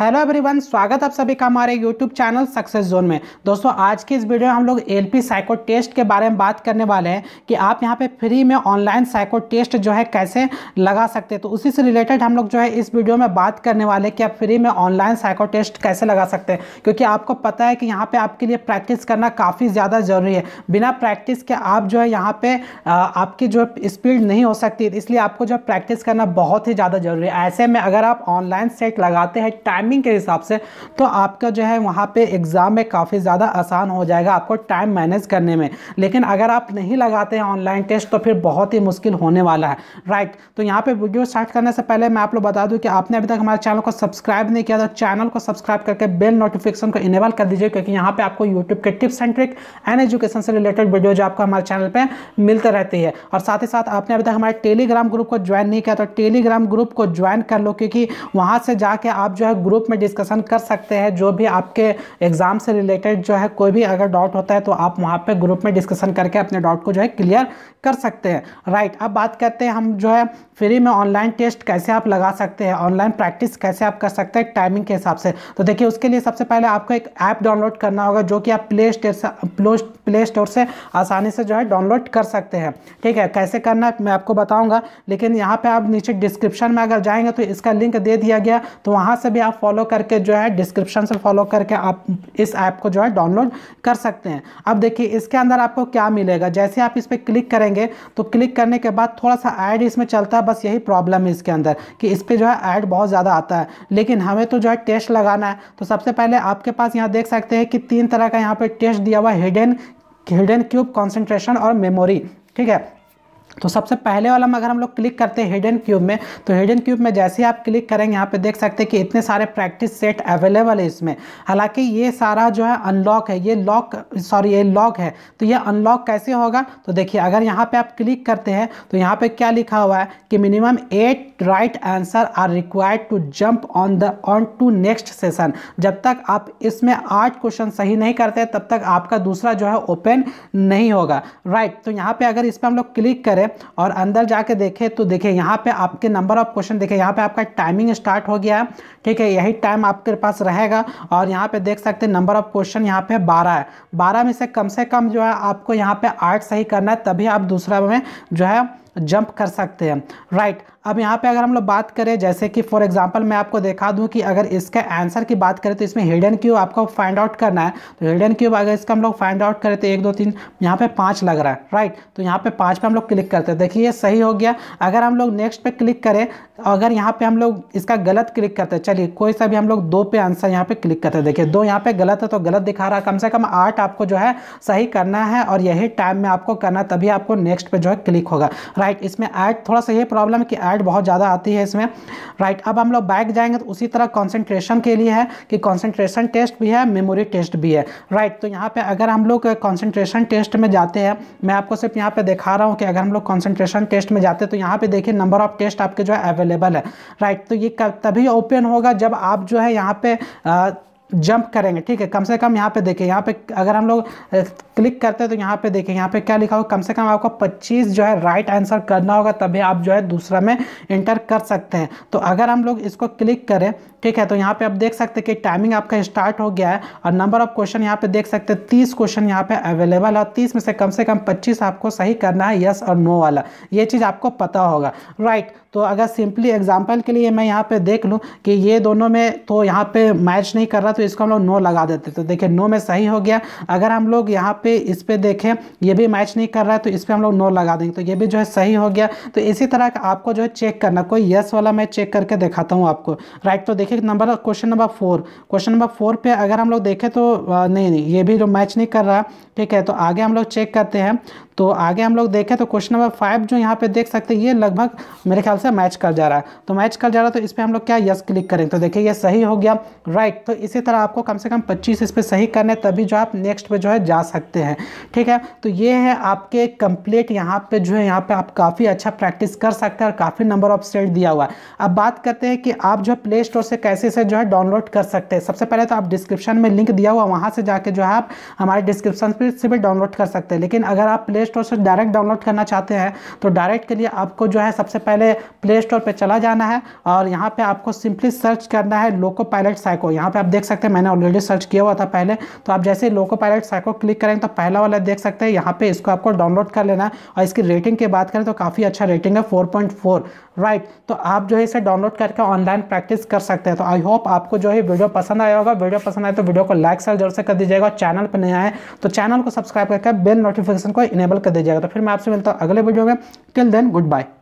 Hello everyone स्वागत आप सभी का हमारे यूट्यूब चैनल सक्सेस जोन में दोस्तों आज की इस वीडियो में हम लोग एलपी साइको टेस्ट के बारे में बात करने वाले हैं कि आप यहाँ पे फ्री में ऑनलाइन साइको टेस्ट जो है कैसे लगा सकते हैं तो उसी से रिलेटेड हम लोग जो है इस वीडियो में बात करने वाले हैं कि आप फ्री में ऑनलाइन साइको टेस्ट कैसे लगा सकते हैं क्योंकि आपको पता है कि यहाँ पर आपके लिए प्रैक्टिस करना काफ़ी ज़्यादा ज़रूरी है बिना प्रैक्टिस के आप जो है यहाँ पर आपकी जो स्पीड नहीं हो सकती इसलिए आपको जो प्रैक्टिस करना बहुत ही ज़्यादा ज़रूरी है ऐसे में अगर आप ऑनलाइन सेट लगाते हैं टाइम टाइमिंग के हिसाब से तो आपका जो है वहाँ पे एग्ज़ाम में काफ़ी ज़्यादा आसान हो जाएगा आपको टाइम मैनेज करने में लेकिन अगर आप नहीं लगाते हैं ऑनलाइन टेस्ट तो फिर बहुत ही मुश्किल होने वाला है राइट तो यहाँ पर वीडियो स्टार्ट करने से पहले मैं आप लोग बता दूँ कि आपने अभी तक हमारे चैनल को सब्सक्राइब नहीं किया तो चैनल को सब्सक्राइब करके बेल नोटिफिकेशन को इनेबल कर दीजिए क्योंकि यहाँ पर आपको यूट्यूब के tips and trick and education से रिलेटेड वीडियो जो आपको हमारे चैनल पर मिलते रहती है और साथ ही साथ आपने अभी तक हमारे टेलीग्राम ग्रुप को ज्वाइन नहीं किया तो टेलीग्राम ग्रुप को ज्वाइन कर लो क्योंकि वहाँ से जाके आप जो है ग्रुप ग्रुप में डिस्कशन कर सकते हैं जो भी आपके एग्ज़ाम से रिलेटेड जो है कोई भी अगर डाउट होता है तो आप वहाँ पे ग्रुप में डिस्कशन करके अपने डाउट को जो है क्लियर कर सकते हैं राइट right, अब बात करते हैं हम जो है फ्री में ऑनलाइन टेस्ट कैसे आप लगा सकते हैं ऑनलाइन प्रैक्टिस कैसे आप कर सकते हैं टाइमिंग के हिसाब से तो देखिए उसके लिए सबसे पहले आपको एक ऐप डाउनलोड करना होगा जो कि आप प्ले स्टोर से प्ले स्टोर से आसानी से जो है डाउनलोड कर सकते हैं ठीक है कैसे करना है मैं आपको बताऊँगा लेकिन यहाँ पर आप नीचे डिस्क्रिप्शन में अगर जाएंगे तो इसका लिंक दे दिया गया तो वहाँ से भी आप फॉलो करके जो है डिस्क्रिप्शन से फॉलो करके आप इस ऐप को जो है डाउनलोड कर सकते हैं अब देखिए इसके अंदर आपको क्या मिलेगा जैसे आप इस पर क्लिक करेंगे तो क्लिक करने के बाद थोड़ा सा ऐड इसमें चलता है बस यही प्रॉब्लम है इसके अंदर कि इस पर जो है ऐड बहुत ज़्यादा आता है लेकिन हमें तो जो है टेस्ट लगाना है तो सबसे पहले आपके पास यहाँ देख सकते हैं कि तीन तरह का यहाँ पर टेस्ट दिया हुआ हिडन हिडन क्यूब कॉन्सेंट्रेशन और मेमोरी ठीक है तो सबसे पहले वाला में अगर हम लोग क्लिक करते हैं हिडन क्यूब में तो हिडन क्यूब में जैसे ही आप क्लिक करेंगे यहाँ पे देख सकते हैं कि इतने सारे प्रैक्टिस सेट अवेलेबल है इसमें हालांकि ये सारा जो है अनलॉक है ये लॉक सॉरी ये लॉक है तो ये अनलॉक कैसे होगा तो देखिए अगर यहाँ पे आप क्लिक करते हैं तो यहाँ पे क्या लिखा हुआ है कि minimum eight right answer are required to jump on the on to next session जब तक आप इसमें आठ क्वेश्चन सही नहीं करते तब तक आपका दूसरा जो है ओपन नहीं होगा राइट right, तो यहाँ पे अगर इस पर हम लोग क्लिक करें है और अंदर जाके देखें तो देखें यहाँ पे आपके नंबर ऑफ क्वेश्चन देखें यहाँ पे आपका टाइमिंग स्टार्ट हो गया है ठीक है यही टाइम आपके पास रहेगा और यहाँ पे देख सकते हैं नंबर ऑफ क्वेश्चन यहाँ पे बारह है बारह में से कम से कम जो है आपको यहाँ पे आठ सही करना है तभी आप दूसरा में जो है जंप कर सकते हैं राइट right. अब यहाँ पे अगर हम लोग बात करें जैसे कि फॉर एग्जांपल मैं आपको दिखा दूँ कि अगर इसका आंसर की बात करें तो इसमें हिडन क्यूब आपको फाइंड आउट करना है तो हिडन क्यूब अगर इसका हम लोग फाइंड आउट करें तो एक दो तीन यहाँ पे पाँच लग रहा है राइट तो यहाँ पे पाँच पे हम लोग क्लिक करते हैं देखिए ये सही हो गया अगर हम लोग नेक्स्ट पे क्लिक करें अगर यहाँ पे हम लोग इसका गलत क्लिक करते हैं चलिए कोई सा भी हम लोग दो पे आंसर यहाँ पे क्लिक करते हैं देखिए दो यहाँ पे गलत है तो गलत दिखा रहा है कम से कम आठ आपको जो है सही करना है और यही टाइम में आपको करना तभी आपको नेक्स्ट पे जो है क्लिक होगा राइट इसमें ऐड थोड़ा सा ये प्रॉब्लम है कि ऐड बहुत ज़्यादा आती है इसमें राइट अब हम लोग बैक जाएंगे तो उसी तरह कॉन्सेंट्रेशन के लिए है कि कॉन्सेंट्रेशन टेस्ट भी है मेमोरी टेस्ट भी है राइट तो यहाँ पर अगर हम लोग कॉन्सेंट्रेशन टेस्ट में जाते हैं मैं आपको सिर्फ यहाँ पर दिखा रहा हूँ कि अगर हम लोग कॉन्सेंट्रेशन टेस्ट में जाते हैं तो यहाँ पर देखिए नंबर ऑफ टेस्ट आपके जो है अवेलेबल है राइट तो ये तभी ओपन होगा जब आप जो है यहाँ पे जंप करेंगे ठीक है कम से कम यहाँ पे देखें यहाँ पे अगर हम लोग क्लिक करते हैं तो यहाँ पे देखें यहाँ पे क्या लिखा होगा कम से कम आपको 25 जो है राइट आंसर करना होगा तभी आप जो है दूसरा में इंटर कर सकते हैं तो अगर हम लोग इसको क्लिक करें ठीक है तो यहाँ पे आप देख सकते हैं कि टाइमिंग आपका स्टार्ट हो गया है और नंबर ऑफ क्वेश्चन यहाँ पे देख सकते हैं तीस क्वेश्चन यहाँ पे अवेलेबल है तीस में से कम से कम पच्चीस आपको सही करना है यस और नो वाला ये चीज़ आपको पता होगा राइट तो अगर सिंपली एग्जाम्पल के लिए मैं यहाँ पे देख लूँ कि ये दोनों में तो यहाँ पे मैच नहीं कर रहा तो इसको हम लोग नो लगा देते तो देखिए नो में सही हो गया अगर हम लोग यहाँ पे इस पर देखें ये भी मैच नहीं कर रहा है तो इस पर हम लोग नो लगा देंगे तो ये भी जो है सही हो गया तो इसी तरह का आपको जो है चेक करना कोई यस वाला मैं चेक करके दिखाता हूँ आपको राइट तो देखिए number question number four question number four पे अगर हम लोग देखें तो नहीं नहीं ये भी जो मैच नहीं कर रहा ठीक है तो आगे हम लोग चेक करते हैं तो आगे हम लोग देखें तो क्वेश्चन नंबर फाइव जो यहाँ पे देख सकते हैं ये लगभग मेरे ख्याल से मैच कर जा रहा है तो मैच कर जा रहा है तो इस पर हम लोग क्या यस क्लिक करेंगे तो देखिए ये सही हो गया राइट तो इसी तरह आपको कम से कम पच्चीस इस पर सही करने तभी जो आप नेक्स्ट पे जो है जा सकते हैं ठीक है तो ये है आपके कंप्लीट यहाँ पे जो है यहाँ पर आप काफ़ी अच्छा प्रैक्टिस कर सकते हैं और काफ़ी नंबर ऑफ सेट दिया हुआ है अब बात करते हैं कि आप जो है प्ले स्टोर से कैसे इसे जो है डाउनलोड कर सकते हैं सबसे पहले तो आप डिस्क्रिप्शन में लिंक दिया हुआ वहाँ से जाके जो है आप हमारे डिस्क्रिप्शन से भी डाउनलोड कर सकते हैं लेकिन अगर आप प्ले स्टोर से डायरेक्ट डाउनलोड करना चाहते हैं तो डायरेक्ट के लिए आपको जो है सबसे पहले प्ले स्टोर पर चला जाना है और यहाँ पर आपको सिंपली सर्च करना है लोको पायलट साइको यहाँ पर आप देख सकते हैं मैंने ऑलरेडी सर्च किया हुआ था पहले तो आप जैसे लोको पायलट साइको क्लिक करेंगे तो पहला वाला देख सकते हैं यहाँ पर इसको आपको डाउनलोड कर लेना है और इसकी रेटिंग की बात करें तो काफ़ी अच्छा रेटिंग है फोर राइट right. तो आप जो है इसे डाउनलोड करके ऑनलाइन प्रैक्टिस कर सकते हैं तो आई होप आपको जो है वीडियो पसंद आया होगा वीडियो पसंद आए तो वीडियो को लाइक से जरूर से कर दीजिएगा चैनल पर नया है तो चैनल को सब्सक्राइब करके बेल नोटिफिकेशन को इनेबल कर दीजिएगा तो फिर मैं आपसे मिलता हूँ अगले वीडियो में टिल देन गुड बाय